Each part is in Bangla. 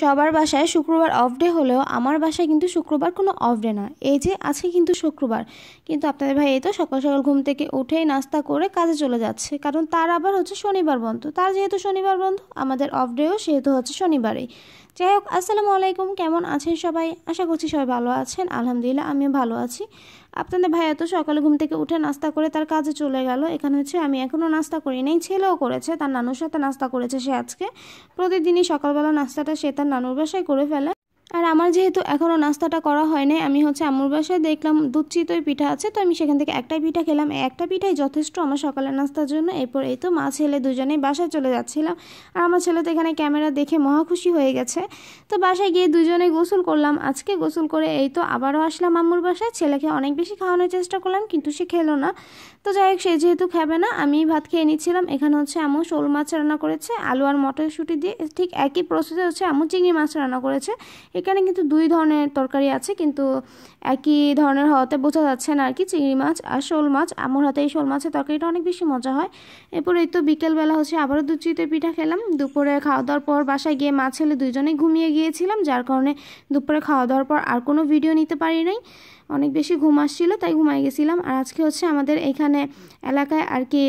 সবার বাসায় শুক্রবার অফ ডে হলেও আমার বাসায় কিন্তু শুক্রবার কোনো অফ ডে না এই যে আছে কিন্তু শুক্রবার কিন্তু আপনাদের ভাই এই তো সকাল সকাল ঘুম থেকে উঠেই নাস্তা করে কাজে চলে যাচ্ছে কারণ তার আবার হচ্ছে শনিবার বন্ধ তার যেহেতু শনিবার বন্ধ আমাদের অফ ডেও সেহেতু হচ্ছে শনিবারেই যাই হোক আসসালামু আলাইকুম কেমন আছেন সবাই আশা করছি সবাই ভালো আছেন আলহামদুলিল্লাহ আমিও ভালো আছি আপনাদের ভাই এত সকালে ঘুম থেকে উঠে নাস্তা করে তার কাজে চলে গেল এখানে হচ্ছে আমি এখনও নাস্তা করি নেই ছেলেও করেছে তার নানুর সাথে নাস্তা করেছে সে আজকে প্রতিদিনই সকালবেলা নাস্তাটা সে তার নানুর বাসায় করে ফেলা আর আমার যেহেতু এখনও নাস্তাটা করা হয় নাই আমি হচ্ছে আমুর বাসায় দেখলাম দুচ্চিতই পিঠা আছে তো আমি সেখান থেকে একটাই পিঠা খেলাম একটা পিঠাই যথেষ্ট আমার সকালের নাস্তার জন্য এরপর এই তো মা ছেলে দুজনেই বাসায় চলে যাচ্ছিলাম আর আমার ছেলে তো এখানে ক্যামেরা দেখে মহাখুশি হয়ে গেছে তো বাসায় গিয়ে দুজনে গোসল করলাম আজকে গোসল করে এই তো আবারও আসলাম আম্মুর বাসায় ছেলেকে অনেক বেশি খাওয়ানোর চেষ্টা করলাম কিন্তু সে খেলো না তো যাই হোক সে যেহেতু খাবে না আমি ভাত খেয়ে নিচ্ছিলাম এখানে হচ্ছে আমু শোল মাছ রান্না করেছে আলু আর মটরশুঁটি দিয়ে ঠিক একই প্রসেসে হচ্ছে আমু চিংড়ি মাছ রান্না করেছে এখানে কিন্তু দুই ধরনের তরকারি আছে কিন্তু একই ধরনের হওয়াতে বোঝা যাচ্ছে না আর কি চিংড়ি মাছ আর শোল মাছ আমার হাতে এই শোল মাছের তরকারিটা অনেক বেশি মজা হয় এরপর এই তো বিকেলবেলা হচ্ছে আবারও দুচিতে পিঠা খেলাম দুপুরে খাওয়া দাওয়ার পর বাসায় গিয়ে মাছ ছেলে দুজনেই ঘুমিয়ে গিয়েছিলাম যার কারণে দুপুরে খাওয়া দাওয়ার পর আর কোনো ভিডিও নিতে পারি নাই অনেক বেশি ঘুম আসছিল তাই ঘুমাই গেছিলাম আর আজকে হচ্ছে আমাদের এখানে এলাকায় আর কি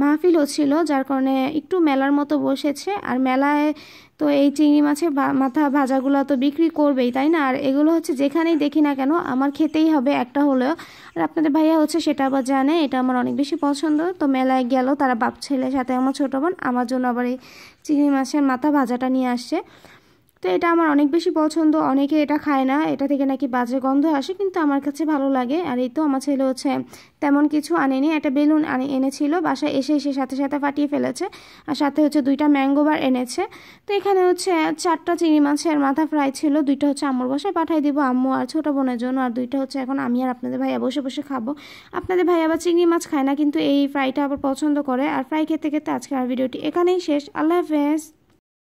মাহফিল হচ্ছিল যার কারণে একটু মেলার মতো বসেছে আর মেলায় তো এই চিংড়ি মাছের মাথা ভাজাগুলো তো বিক্রি করবেই তাই না আর এগুলো হচ্ছে যেখানেই দেখি না কেন আমার খেতেই হবে একটা হলেও আর আপনাদের ভাইয়া হচ্ছে সেটা আবার জানে এটা আমার অনেক বেশি পছন্দ তো মেলায় গেল তারা বাপ ছেলের সাথে আমার ছোটো বোন আমার জন্য আবার এই চিংড়ি মাছের মাথা ভাজাটা নিয়ে আসছে তো এটা আমার অনেক বেশি পছন্দ অনেকে এটা খায় না এটা থেকে নাকি বাজে গন্ধ আসে কিন্তু আমার কাছে ভালো লাগে আর এই তো আমার ছেলে হচ্ছে তেমন কিছু আনেনি একটা বেলুন আনে এনেছিল বাসায় এসে এসে সাথে সাথে ফাটিয়ে ফেলেছে আর সাথে হচ্ছে দুইটা ম্যাঙ্গোবার এনেছে তো এখানে হচ্ছে চারটা চিংড়ি মাছের মাথা ফ্রাই ছিল দুইটা হচ্ছে আম্মুর বাসায় পাঠাই দিব আম্মু আর ছোটো বোনের জন্য আর দুইটা হচ্ছে এখন আমি আর আপনাদের ভাইয়া বসে বসে খাবো আপনাদের ভাই আবার চিংড়ি মাছ খায় না কিন্তু এই ফ্রাইটা আবার পছন্দ করে আর ফ্রাই খেতে খেতে আজকে আর ভিডিওটি এখানেই শেষ আল্লাহ হাফেজ